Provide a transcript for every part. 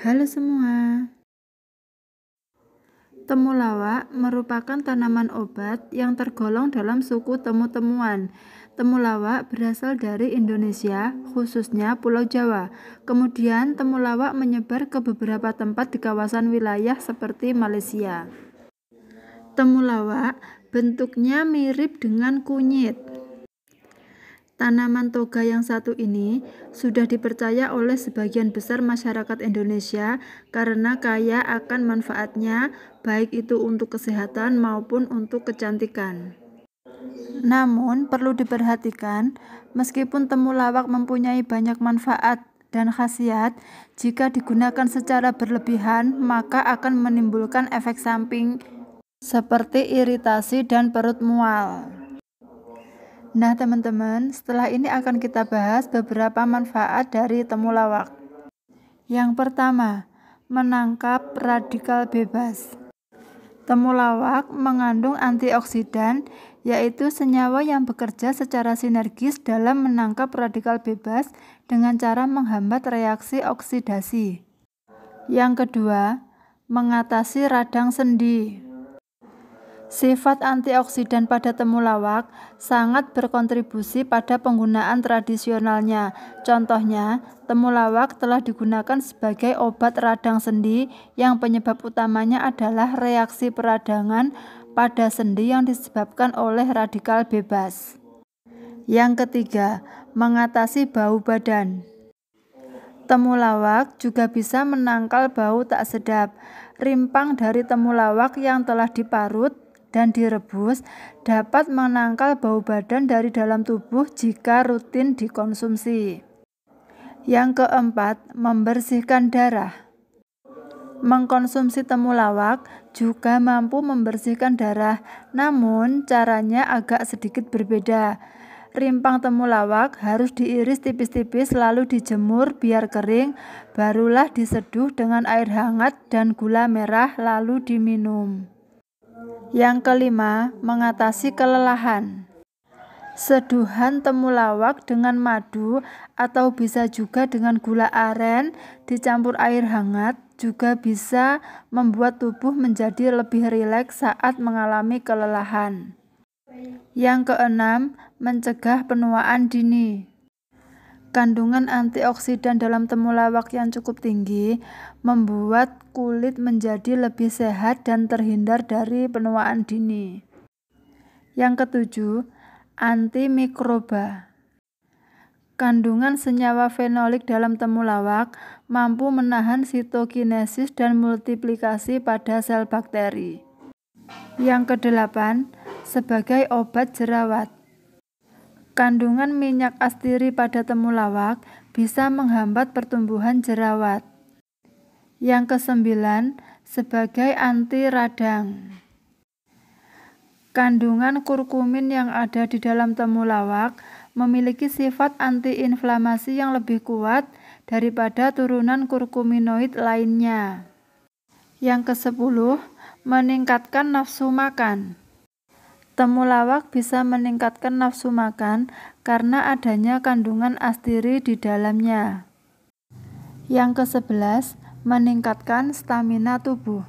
Halo semua. Temulawak merupakan tanaman obat yang tergolong dalam suku temu-temuan. Temulawak berasal dari Indonesia, khususnya Pulau Jawa. Kemudian temulawak menyebar ke beberapa tempat di kawasan wilayah seperti Malaysia. Temulawak bentuknya mirip dengan kunyit. Tanaman toga yang satu ini sudah dipercaya oleh sebagian besar masyarakat Indonesia karena kaya akan manfaatnya, baik itu untuk kesehatan maupun untuk kecantikan. Namun, perlu diperhatikan, meskipun temulawak mempunyai banyak manfaat dan khasiat, jika digunakan secara berlebihan, maka akan menimbulkan efek samping seperti iritasi dan perut mual. Nah, teman-teman, setelah ini akan kita bahas beberapa manfaat dari temulawak. Yang pertama, menangkap radikal bebas. Temulawak mengandung antioksidan, yaitu senyawa yang bekerja secara sinergis dalam menangkap radikal bebas dengan cara menghambat reaksi oksidasi. Yang kedua, mengatasi radang sendi. Sifat antioksidan pada temulawak sangat berkontribusi pada penggunaan tradisionalnya. Contohnya, temulawak telah digunakan sebagai obat radang sendi yang penyebab utamanya adalah reaksi peradangan pada sendi yang disebabkan oleh radikal bebas. Yang ketiga, mengatasi bau badan. Temulawak juga bisa menangkal bau tak sedap. Rimpang dari temulawak yang telah diparut dan direbus dapat menangkal bau badan dari dalam tubuh jika rutin dikonsumsi. Yang keempat, membersihkan darah. Mengkonsumsi temulawak juga mampu membersihkan darah, namun caranya agak sedikit berbeda. Rimpang temulawak harus diiris tipis-tipis lalu dijemur biar kering, barulah diseduh dengan air hangat dan gula merah lalu diminum. Yang kelima, mengatasi kelelahan. Seduhan temulawak dengan madu atau bisa juga dengan gula aren dicampur air hangat juga bisa membuat tubuh menjadi lebih rileks saat mengalami kelelahan. Yang keenam, mencegah penuaan dini. Kandungan antioksidan dalam temulawak yang cukup tinggi membuat kulit menjadi lebih sehat dan terhindar dari penuaan dini. Yang ketujuh, antimikroba. Kandungan senyawa fenolik dalam temulawak mampu menahan sitokinesis dan multiplikasi pada sel bakteri. Yang kedelapan, sebagai obat jerawat. Kandungan minyak astiri pada temulawak bisa menghambat pertumbuhan jerawat. Yang kesembilan, sebagai anti radang. Kandungan kurkumin yang ada di dalam temulawak memiliki sifat antiinflamasi yang lebih kuat daripada turunan kurkuminoid lainnya. Yang kesepuluh, meningkatkan nafsu makan. Temulawak bisa meningkatkan nafsu makan karena adanya kandungan astiri di dalamnya. Yang ke-11, meningkatkan stamina tubuh.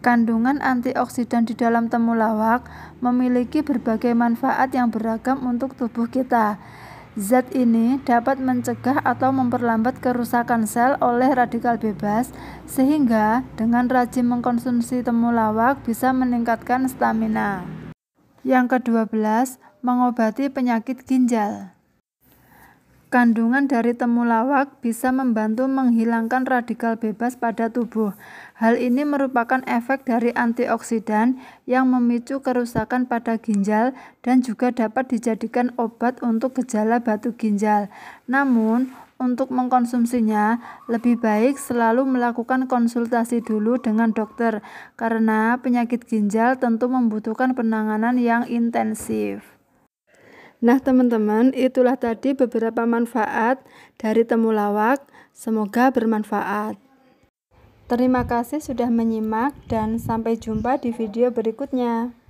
Kandungan antioksidan di dalam temulawak memiliki berbagai manfaat yang beragam untuk tubuh kita. Zat ini dapat mencegah atau memperlambat kerusakan sel oleh radikal bebas, sehingga dengan rajin mengkonsumsi temulawak bisa meningkatkan stamina. Yang ke-12, mengobati penyakit ginjal. Kandungan dari temulawak bisa membantu menghilangkan radikal bebas pada tubuh. Hal ini merupakan efek dari antioksidan yang memicu kerusakan pada ginjal dan juga dapat dijadikan obat untuk gejala batu ginjal. Namun, untuk mengkonsumsinya, lebih baik selalu melakukan konsultasi dulu dengan dokter, karena penyakit ginjal tentu membutuhkan penanganan yang intensif. Nah, teman-teman, itulah tadi beberapa manfaat dari temulawak. Semoga bermanfaat. Terima kasih sudah menyimak, dan sampai jumpa di video berikutnya.